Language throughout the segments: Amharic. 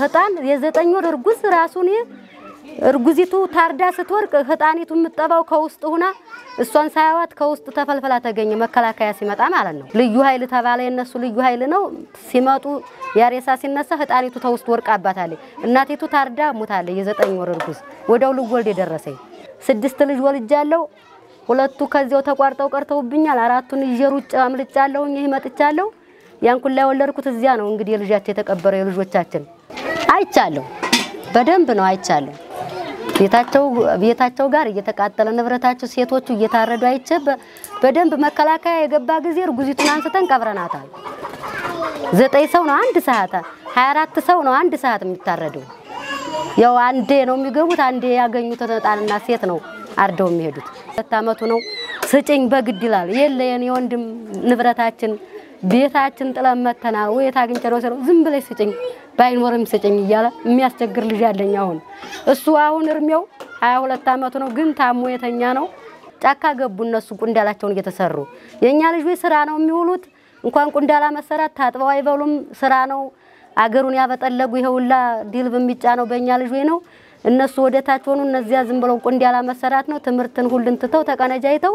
ህጣን የዘጠኝ ወር እርጉዝ ራሱን እርጉዚቱ ታርዳ ስትወርቅ ህጣኒቱ የምጠባው ከውስጥ ሁና እሷን ሳያዋት ከውስጥ ተፈልፈላ ተገኘ። መከላከያ ሲመጣ ማለት ነው። ልዩ ኃይል ተባለ። የነሱ ልዩ ኃይል ነው። ሲመጡ ያሬሳ ሲነሳ ህጣኒቱ ተውስጥ ወርቃባታለች። እናቲቱ ታርዳ ሞታለች። የዘጠኝ ወር እርጉዝ ወዲያው ልወልድ የደረሰኝ ስድስት ልጅ ወልጃለሁ። ሁለቱ ከዚያው ተቋርጠው ቀርተውብኛል። አራቱን ይዤ ሩጬ አምልጫለሁ። ይህ መጥቻለሁ። ያን ኩላ እዚያ ነው። እንግዲህ የልጃቸው የተቀበረው የልጆቻችን አይቻለሁ፣ በደንብ ነው አይቻለሁ። ቤታቸው ቤታቸው ጋር እየተቃጠለ ንብረታቸው ሴቶቹ እየታረዱ አይቼ በደንብ መከላከያ የገባ ጊዜ እርጉዚቱን አንስተን ቀብረናታል። ዘጠኝ ሰው ነው አንድ ሰዓት፣ 24 ሰው ነው አንድ ሰዓት የሚታረደው። ያው አንዴ ነው የሚገቡት፣ አንዴ ያገኙት ህፃንና ሴት ነው አርደው የሚሄዱት። ሁለት ዓመቱ ነው ስጭኝ በግድ ይላል። የለ የኔ ወንድም ንብረታችን ቤታችን ጥለን መተና ወየት አግኝቼ ነው ዝም ብለሽ ስጭኝ ባይኖርም የሚሰጨኝ እያለ የሚያስቸግር ልጅ አለኝ። አሁን እሱ አሁን እርሜው ሀያ ሁለት አመቱ ነው፣ ግን ታሞ የተኛ ነው። ጫካ ገቡ እነሱ ቁንዳላቸውን እየተሰሩ። የእኛ ልጅ ስራ ነው የሚውሉት። እንኳን ቁንዳላ መሰራት ታጥበው አይበሉም። ስራ ነው አገሩን ያበጠለጉ። ይኸውላ ድልብ ነው በእኛ ልጆች ነው። እነሱ ወደ ታች ሆኑ። እነዚያ ዝም ብለው ቁንዳላ መሰራት ነው። ትምህርትን ሁሉን ትተው ተቀነጃይተው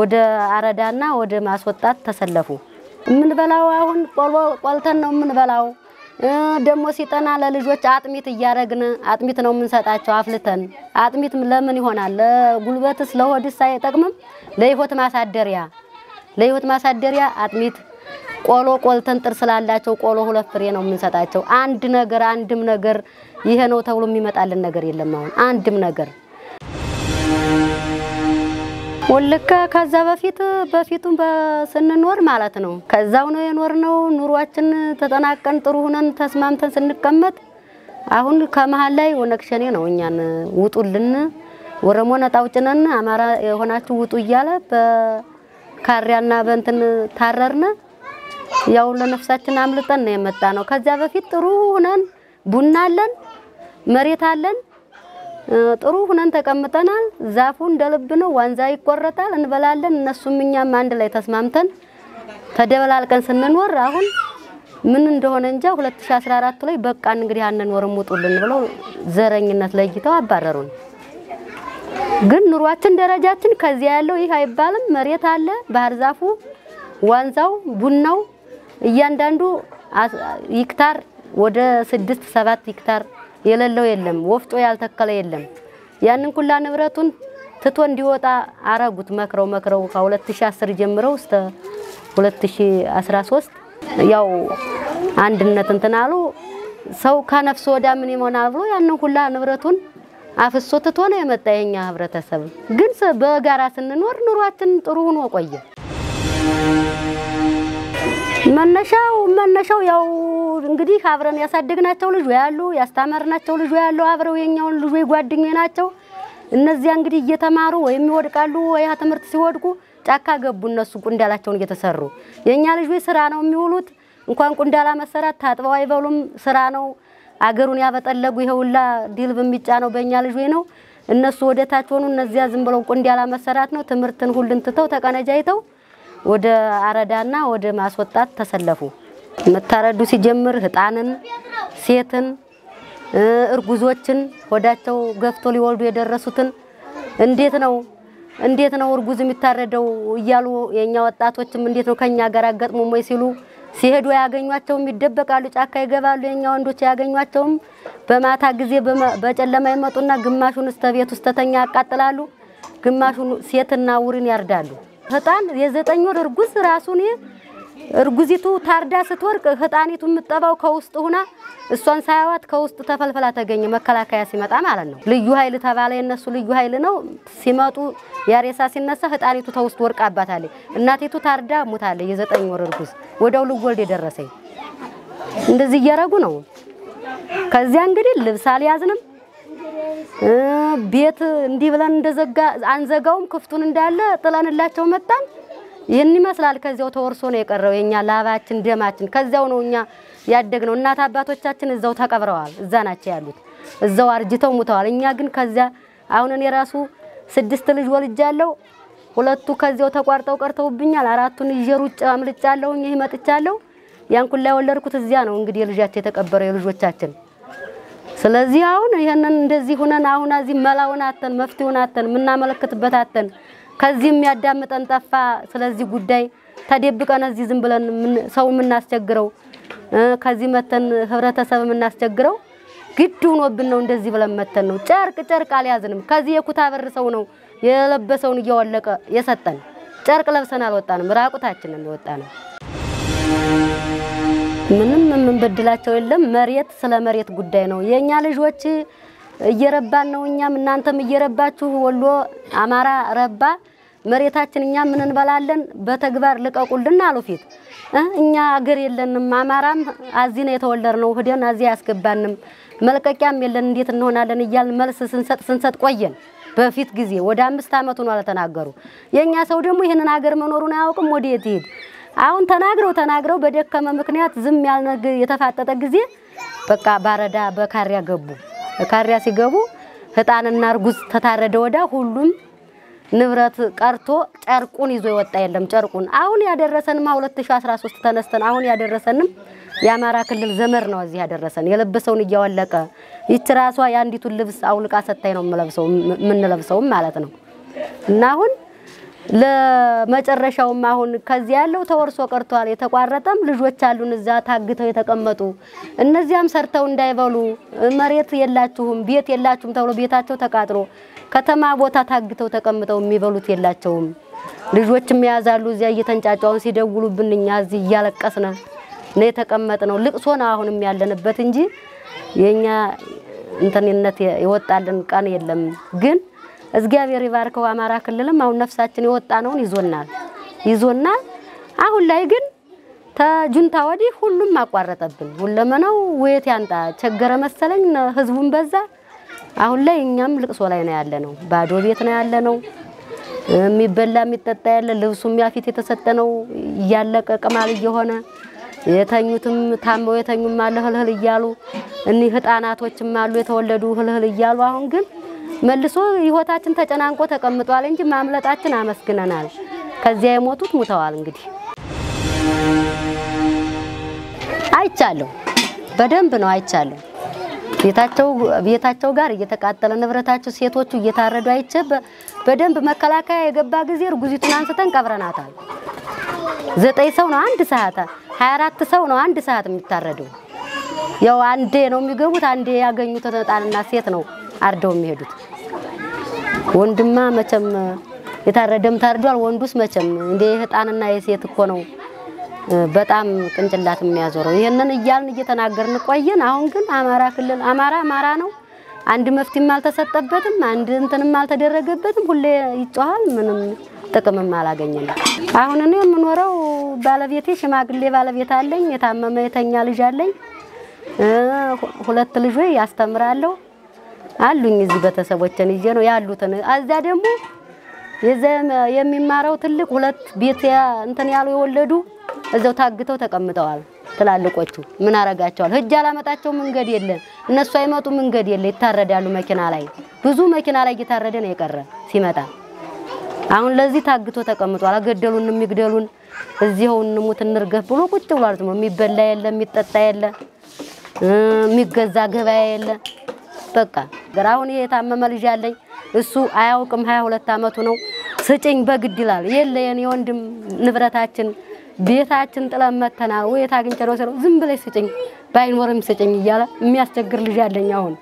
ወደ አረዳና ወደ ማስወጣት ተሰለፉ። የምንበላው አሁን ቆልተን ነው የምንበላው። ደግሞ ሲጠና ለልጆች አጥሚት እያረግን አጥሚት ነው የምንሰጣቸው አፍልተን። አጥሚት ለምን ይሆናል? ለጉልበትስ ለሆድስ አይጠቅምም? ለህይወት ማሳደሪያ ለህይወት ማሳደሪያ አጥሚት ቆሎ ቆልተን ጥር ስላላቸው ቆሎ ሁለት ፍሬ ነው የምንሰጣቸው። አንድ ነገር አንድም ነገር ይሄ ነው ተብሎ የሚመጣልን ነገር የለም። አሁን አንድም ነገር ወለጋ ከዛ በፊት በፊቱም ስንኖር ማለት ነው ከዛው ነው የኖርነው። ኑሯችን ተጠናቀን ጥሩ ሁነን ተስማምተን ስንቀመጥ አሁን ከመሀል ላይ ኦነግ ሸኔ ነው እኛን ውጡልን፣ ኦሮሞ ነፃ አማራ የሆናችሁ ውጡ እያለ በካሪያና በእንትን ታረርነ። ያው ለነፍሳችን አምልጠን ነው የመጣ ነው። ከዚያ በፊት ጥሩ ሁነን ቡና አለን፣ መሬት አለን ጥሩ ሁነን ተቀምጠናል። ዛፉ እንደልብ ነው፣ ዋንዛ ይቆረጣል፣ እንበላለን። እነሱም እኛም አንድ ላይ ተስማምተን ተደበላልቀን ስንኖር አሁን ምን እንደሆነ እንጃ 2014 ላይ በቃን እንግዲህ አንኖርም ውጡልን ብለው ዘረኝነት ለይተው አባረሩን። ግን ኑሯችን ደረጃችን ከዚያ ያለው ይህ አይባልም። መሬት አለ፣ ባህር ዛፉ፣ ዋንዛው፣ ቡናው እያንዳንዱ ሂክታር ወደ ስድስት ሰባት ሂክታር የሌለው የለም፣ ወፍጮ ያልተከለ የለም። ያንን ኩላ ንብረቱን ትቶ እንዲወጣ አረጉት። መክረው መክረው ከ2010 ጀምረው እስከ 2013 ያው አንድነት እንትን አሉ። ሰው ከነፍስ ወዳ ምን ይሆናል ብሎ ያንን ሁላ ንብረቱን አፍሶ ትቶ ነው የመጣ። የኛ ህብረተሰብ ግን በጋራ ስንኖር ኑሯችን ጥሩ ሆኖ ቆየ። መነሻው መነሻው ያው እንግዲህ አብረን ያሳደግናቸው ልጅ ያሉ ያስተማርናቸው ልጅ ያሉ አብረው የኛውን ልጅ ጓደኞች ናቸው። እነዚያ እንግዲህ እየተማሩ ወይም ይወድቃሉ ወይ ትምህርት ሲወድቁ ጫካ ገቡ። እነሱ ቁንዳላቸውን እየተሰሩ የኛ ልጆ ስራ ነው የሚውሉት። እንኳን ቁንዳላ መሰራት ታጥበው አይበሉም። ስራ ነው አገሩን ያበጠለጉ ዲልብ የሚጫ ነው በእኛ ልጅ ነው። እነሱ ወደታች ሆኑ። እነዚያ ዝም ብለው ቁንዳላ መሰራት ነው። ትምህርትን ሁሉን ትተው ተቀነጃይተው ወደ አረዳና ወደ ማስወጣት ተሰለፉ። መታረዱ ሲጀምር ህጣንን፣ ሴትን፣ እርጉዞችን ሆዳቸው ገፍቶ ሊወልዱ የደረሱትን እንዴት ነው እንዴት ነው እርጉዝ የሚታረደው እያሉ የኛ ወጣቶችም እንዴት ነው ከኛ ጋር አጋጥሞም ወይ ሲሉ ሲሄዱ ያገኟቸውም ይደበቃሉ፣ ጫካ ይገባሉ። የኛ ወንዶች ያገኟቸውም በማታ ጊዜ በጨለማ ይመጡና ግማሹን እስተ ቤት ውስጥ ተተኛ ያቃጥላሉ፣ ግማሹን ሴትና ውርን ያርዳሉ። ህጣን የዘጠኝ ወር እርጉዝ ራሱን እርጉዚቱ ታርዳ ስትወርቅ ህጣኒቱ የምጠባው ከውስጥ ሁና እሷን ሳያዋት ከውስጥ ተፈልፈላ ተገኘ። መከላከያ ሲመጣ ማለት ነው። ልዩ ኃይል ተባለ። የነሱ ልዩ ኃይል ነው። ሲመጡ ያሬሳ ሲነሳ ህጣኒቱ ተውስጥ አባታለ እናቴቱ ታርዳ ሙታለ። የዘጠኝ ወር እርጉዝ ወደው ልወልድ የደረሰኝ እንደዚህ እያረጉ ነው። ከዚያ እንግዲህ ልብስ አልያዝንም። ቤት እንዲህ ብለን እንደዘጋ አንዘጋውም፣ ክፍቱን እንዳለ ጥለንላቸው መጣን። ይህን ይመስላል። ከዚያው ተወርሶ ነው የቀረው የኛ ላባችን፣ ደማችን ከዚያው ነው እኛ ያደግነው። እናት አባቶቻችን እዛው ተቀብረዋል፣ እዛ ናቸው ያሉት፣ እዛው አርጅተው ሙተዋል። እኛ ግን ከዚያ አሁን እኔ ራሱ ስድስት ልጅ ወልጃለሁ። ሁለቱ ከዚያው ተቋርጠው ቀርተውብኛል። አራቱን ይዤ ሩጬ አምልጫለሁ፣ ይህ መጥቻለሁ። ያን ኩላ የወለድኩት እዚያ ነው። እንግዲህ የልጃቸው የተቀበረው የልጆቻችን ስለዚህ አሁን ይሄንን እንደዚህ ሆነን አሁን እዚህ መላውን አተን መፍትሄውን አተን የምናመለክትበት አተን ከዚህ የሚያዳምጠን ጠፋ። ስለዚህ ጉዳይ ተደብቀን እዚህ ዝም ብለን ሰው የምናስቸግረው ከዚህ መተን ህብረተሰብ የምናስቸግረው ግድ ሆኖብን ነው። እንደዚህ ብለን መተን ነው። ጨርቅ ጨርቅ አልያዝንም። ከዚህ የኩታ በር ሰው ነው የለበሰውን እያወለቀ የሰጠን። ጨርቅ ለብሰን አልወጣንም፣ ራቁታችንን ወጣ ነው። ምንም የምንበድላቸው የለም። መሬት ስለ መሬት ጉዳይ ነው። የእኛ ልጆች እየረባን ነው። እኛም እናንተም እየረባችሁ ወሎ፣ አማራ ረባ። መሬታችን እኛ ምን እንበላለን? በተግባር ልቀቁልን አሉ ፊት እኛ አገር የለንም። አማራም አዚህ ነው ነው። ህደን አዚህ አያስገባንም። መልቀቂያም የለን። እንዴት እንሆናለን እያልን መልስ ስንሰጥ ስንሰጥ ቆየን። በፊት ጊዜ ወደ አምስት ዓመቱ ነው አልተናገሩ። የእኛ ሰው ደግሞ ይህንን ሀገር መኖሩን አያውቅም። ወዴት ይሄድ አሁን ተናግረው ተናግረው በደከመ ምክንያት ዝም ያልነግ የተፋጠጠ ጊዜ በቃ ባረዳ በካሪያ ገቡ። በካሪያ ሲገቡ ህጣንና እርጉዝ ተታረደ ወዳ ሁሉም ንብረት ቀርቶ ጨርቁን ይዞ የወጣ የለም። ጨርቁን አሁን ያደረሰንማ 2013 ተነስተን አሁን ያደረሰንም የአማራ ክልል ዘመር ነው። እዚህ ያደረሰን የለበሰውን እያወለቀ ይች ራሷ የአንዲቱን ልብስ አውልቃ ሰታኝ ነው የምንለብሰውም ማለት ነው እና አሁን ለመጨረሻውም አሁን ከዚህ ያለው ተወርሶ ቀርቷል። የተቋረጠም ልጆች አሉን እዛ ታግተው የተቀመጡ እነዚያም ሰርተው እንዳይበሉ መሬት የላችሁም ቤት የላችሁም ተብሎ ቤታቸው ተቃጥሎ ከተማ ቦታ ታግተው ተቀምጠው የሚበሉት የላቸውም። ልጆችም የያዛሉ እዚያ እየተንጫጫውን ሲደውሉብን እኛ እዚህ እያለቀስን ነው የተቀመጥነው። ልቅሶ ነው አሁንም ያለንበት እንጂ የእኛ እንትንነት የወጣልን ቀን የለም ግን እግዚአብሔር ይባርከው። አማራ ክልልም አሁን ነፍሳችን የወጣ ነውን ይዞናል ይዞናል። አሁን ላይ ግን ተጁንታ ወዲህ ሁሉም አቋረጠብን። ሁለመናው ውየት ያንጣ ቸገረ መሰለኝ፣ ህዝቡን በዛ። አሁን ላይ እኛም ልቅሶ ላይ ነው ያለ ነው፣ ባዶ ቤት ነው ያለ የሚበላ የሚጠጣ ያለ ልብሱ የሚያፊት የተሰጠ ነው እያለቀ ቅማል እየሆነ የተኙትም ታመው የተኙም አለ ህልህል እያሉ እኒህ ህጣናቶችም አሉ የተወለዱ ህልህል እያሉ አሁን ግን መልሶ ህይወታችን ተጨናንቆ ተቀምጧል እንጂ ማምለጣችን አመስግነናል። ከዚያ የሞቱት ሙተዋል። እንግዲህ አይቻለሁ፣ በደንብ ነው አይቻለሁ። ቤታቸው ቤታቸው ጋር እየተቃጠለ ንብረታቸው ሴቶቹ እየታረዱ አይቼ በደንብ መከላከያ የገባ ጊዜ እርጉዚቱን አንስተን ቀብረናታል። ዘጠኝ ሰው ነው አንድ ሰዓት፣ 24 ሰው ነው አንድ ሰዓት የሚታረደው። ያው አንዴ ነው የሚገቡት፣ አንዴ ያገኙት ህጻንና ሴት ነው አርደው የሚሄዱት። ወንድማ መቼም የታረደም ታርዷል። ወንዱስ መቼም እንደ የህጣንና የሴት እኮ ነው በጣም ቅንጭላት የሚያዞረው። ይህንን እያልን እየተናገርን ቆየን። አሁን ግን አማራ ክልል አማራ አማራ ነው። አንድ መፍትሄም አልተሰጠበትም፣ አንድ እንትንም አልተደረገበትም። ሁሌ ይጮሃል፣ ምንም ጥቅምም አላገኘም። አሁን እኔ የምኖረው ባለቤቴ ሽማግሌ ባለቤት አለኝ። የታመመ የተኛ ልጅ አለኝ። ሁለት ልጆች ያስተምራለሁ። አሉኝ እዚህ ቤተሰቦችን ይዤ ነው ያሉትን። አዛ ደግሞ የሚማረው ትልቅ ሁለት ቤት እንትን ያሉ የወለዱ እዛው ታግተው ተቀምጠዋል። ትላልቆቹ ምን አረጋቸዋል? ህጅ አላመጣቸው መንገድ የለም። እነሱ አይመጡ መንገድ የለ። ይታረዳሉ መኪና ላይ ብዙ መኪና ላይ እየታረደ ነው የቀረ ሲመጣ። አሁን ለዚህ ታግቶ ተቀምጧል። አገደሉን የሚግደሉን እዚህው እንሙት እንርገፍ ብሎ ቁጭ ብሏል። የሚበላ የለ፣ የሚጠጣ የለ፣ የሚገዛ ገበያ የለ። በቃ ግራውን አሁን ይሄ የታመመ ልጅ ያለኝ እሱ አያውቅም። ሀያ ሁለት አመቱ ነው። ስጭኝ በግድ ይላል። የለ የኔ ወንድም ንብረታችን ቤታችን ጥለን መተና ወይ የታግኝቼ ነው ሲለው ዝም ብለሽ ስጭኝ ባይኖርም ስጭኝ እያለ የሚያስቸግር ልጅ አለኝ። አሁን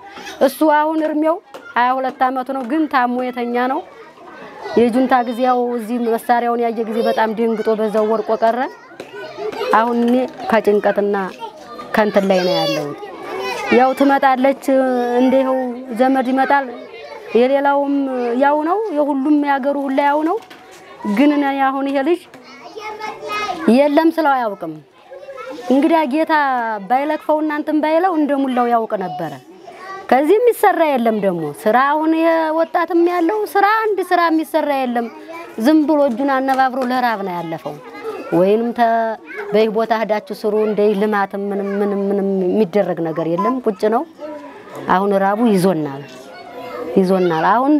እሱ አሁን እድሜው ሀያ ሁለት አመቱ ነው፣ ግን ታሞ የተኛ ነው። የጁንታ ጊዜያው እዚህ መሳሪያውን ያየ ጊዜ በጣም ደንግጦ በዛው ወርቆ ቀረ። አሁን እኔ ከጭንቀትና ከንትን ላይ ነው ያለሁት። ያው ትመጣለች። እንዲው ዘመድ ይመጣል። የሌላውም ያው ነው፣ የሁሉም ያገሩ ሁላ ያው ነው። ግን እኔ አሁን ይሄ ልጅ የለም ስለው አያውቅም። እንግዲያ ጌታ ባይለክፈው እናንተም ባይለው እንደሙላው ያውቅ ነበረ። ከዚህ የሚሰራ የለም ደግሞ ስራ። አሁን ወጣትም ያለው ስራ አንድ ስራ የሚሰራ የለም። ዝም ብሎ እጁን አነባብሮ ለራብ ነው ያለፈው። ወይንም በይህ ቦታ ሄዳችሁ ስሩ እንደ ልማት ምንም ምንም ምንም የሚደረግ ነገር የለም። ቁጭ ነው። አሁን ራቡ ይዞናል ይዞናል። አሁን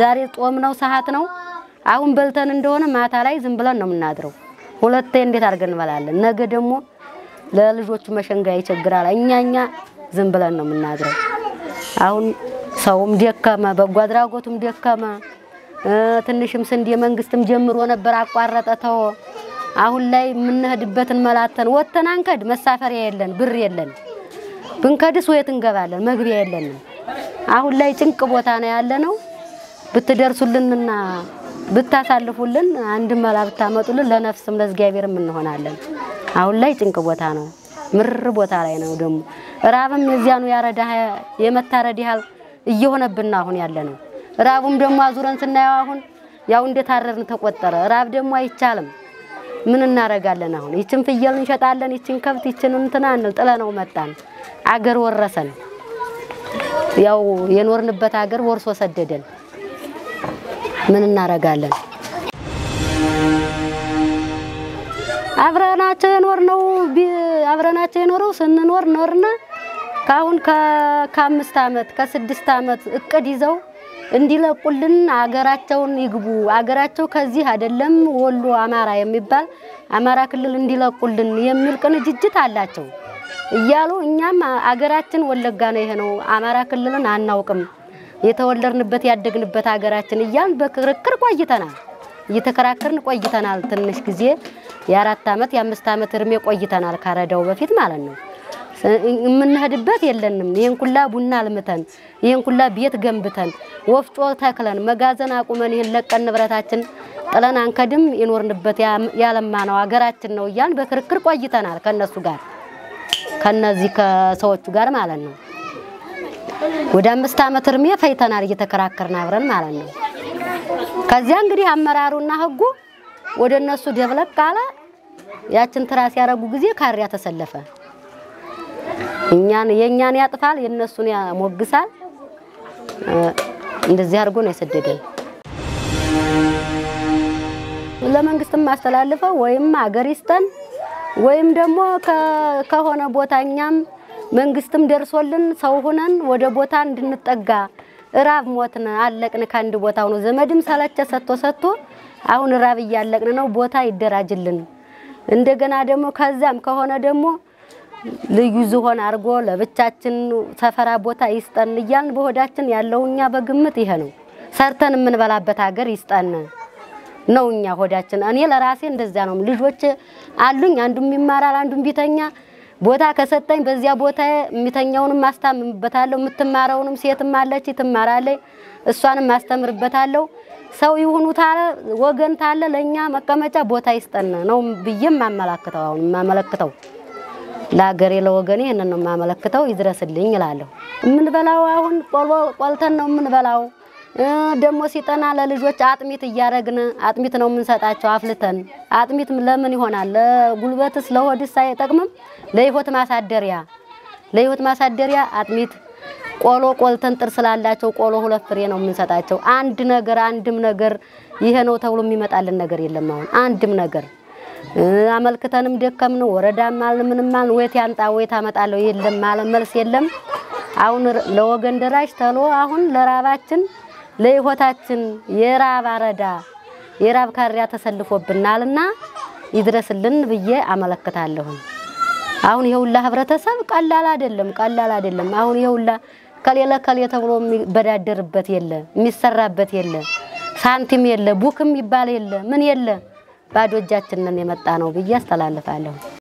ዛሬ ጾም ነው፣ ሰዓት ነው። አሁን በልተን እንደሆነ ማታ ላይ ዝም ብለን ነው የምናድረው። ሁለቴ እንዴት አድርገን እንበላለን? ነገ ደግሞ ለልጆቹ መሸንጋ ይቸግራል። እኛ እኛ ዝም ብለን ነው የምናድረው። አሁን ሰውም ደከመ፣ በጎ አድራጎቱም ደከመ። ትንሽም ስንዴ መንግስትም ጀምሮ ነበር አቋረጠ፣ ተወ። አሁን ላይ የምንሄድበትን መላተን ወተን አንከድ መሳፈሪያ የለን ብር የለን። ብንከድስ ወየት እንገባለን? መግቢያ የለንም። አሁን ላይ ጭንቅ ቦታ ነው ያለ ነው። ብትደርሱልንና ብታሳልፉልን አንድ መላ ብታመጡልን ለነፍስም ለእግዚአብሔርም እንሆናለን። አሁን ላይ ጭንቅ ቦታ ነው፣ ምር ቦታ ላይ ነው። ደግሞ ራብም እዚያኑ ያረዳ የመታረድ ያህል እየሆነብን አሁን ያለ ነው። ራቡም ደግሞ አዙረን ስናየው አሁን ያው እንደታረርን ተቆጠረ። ራብ ደግሞ አይቻልም። ምን እናደርጋለን? አሁን ይችን ፍየል እንሸጣለን፣ ይችን ከብት፣ ይችን እንትና ነው ጥለነው መጣን። አገር ወረሰን፣ ያው የኖርንበት አገር ወርሶ ሰደደን። ምን እናደርጋለን? አብረናቸው የኖር አብረናቸው የኖረው ስንኖር ኖርና ከአሁን ከአምስት ዓመት ከስድስት ዓመት እቅድ ይዘው እንዲለቁልን አገራቸውን ይግቡ። አገራቸው ከዚህ አይደለም ወሎ አማራ የሚባል አማራ ክልል እንዲለቁልን የሚል ቅንጅት አላቸው እያሉ እኛም አገራችን ወለጋ ነው፣ ይሄ ነው አማራ ክልልን አናውቅም፣ የተወለድንበት ያደግንበት አገራችን እያልን በክርክር ቆይተናል። እየተከራከርን ቆይተናል። ትንሽ ጊዜ የአራት ዓመት የአምስት ዓመት እድሜ ቆይተናል፣ ከረዳው በፊት ማለት ነው። የምንሄድበት የለንም። ይህን ኩላ ቡና አልምተን ይህን ኩላ ቤት ገንብተን ወፍጮ ተክለን መጋዘን አቁመን ይህን ለቀን ንብረታችን ጥለን አንከድም። የኖርንበት ያለማ ነው ሀገራችን ነው እያልን በክርክር ቆይተናል ከነሱ ጋር ከነዚህ ከሰዎቹ ጋር ማለት ነው። ወደ አምስት ዓመት እድሜ ፈይተናል እየተከራከርን አብረን ማለት ነው። ከዚያ እንግዲህ አመራሩና ህጉ ወደ እነሱ ደብለቅ አለ። ያችን ትራስ ያረጉ ጊዜ ካሪያ ተሰለፈ። እኛን የእኛን ያጥፋል፣ የእነሱን ያሞግሳል። እንደዚህ አድርጎ ነው የሰደደን። ለመንግስት የማስተላልፈው ወይም አገር ይስጠን ወይም ደግሞ ከሆነ ቦታ እኛም መንግስትም ደርሶልን ሰው ሁነን ወደ ቦታ እንድንጠጋ እራብ ሞትን አለቅን ከአንድ ቦታ ሆኖ ዘመድም ሰለቸ ሰጥቶ ሰጥቶ አሁን እራብ እያለቅን ነው። ቦታ ይደራጅልን። እንደገና ደግሞ ከዛም ከሆነ ደግሞ ልዩ ዝሆን አድርጎ ለብቻችን ሰፈራ ቦታ ይስጠን እያልን በሆዳችን ያለው እኛ በግምት ይሄ ነው። ሰርተን የምንበላበት ሀገር ይስጠን ነው እኛ ሆዳችን። እኔ ለራሴ እንደዛ ነው። ልጆች አሉኝ፣ አንዱም ይማራል፣ አንዱም ቢተኛ ቦታ ከሰጠኝ በዚያ ቦታ የሚተኛውንም ማስታምምበታለሁ። የምትማረውንም ሴትም አለች ትማራለች፣ እሷንም ማስተምርበታለሁ። ሰው ይሁኑ ታለ ወገን ታለ ለእኛ መቀመጫ ቦታ ይስጠን ነው ብዬ ማመላክተው አሁን ማመለክተው። ለሀገሬ ለወገኔ ይህንን ነው የማመለክተው፣ ይድረስልኝ እላለሁ። የምንበላው አሁን ቆልተን ነው የምንበላው። ደግሞ ሲጠና ለልጆች አጥሚት እያደረግን አጥሚት ነው የምንሰጣቸው አፍልተን። አጥሚት ለምን ይሆናል? ለጉልበትስ ለሆድስ አይጠቅምም? ለህይወት ማሳደሪያ ለህይወት ማሳደሪያ አጥሚት ቆሎ ቆልተን ጥር ስላላቸው ቆሎ ሁለት ፍሬ ነው የምንሰጣቸው። አንድ ነገር አንድም ነገር ይሄ ነው ተብሎ የሚመጣልን ነገር የለም። አሁን አንድም ነገር አመልክተንም ደከምን። ወረዳም አለ ምንም አለ ወይት ያምጣ ወይት አመጣለሁ የለም አለ መልስ የለም። አሁን ለወገን ደራሽ ተሎ አሁን ለራባችን ለይሆታችን የራብ አረዳ የራብ ካሪያ ተሰልፎብናልና ይድረስልን ብዬ አመለክታለሁ። አሁን ይሄውላ ህብረተሰብ ቀላል አይደለም፣ ቀላል አይደለም። አሁን ይሄውላ ከሌለ ከሌ ተብሎ የሚበዳደርበት የለ፣ የሚሰራበት የለ፣ ሳንቲም የለ፣ ቡክም ይባል የለ፣ ምን የለ ባዶ እጃችንን የመጣ ነው ብዬ አስተላልፋለሁ።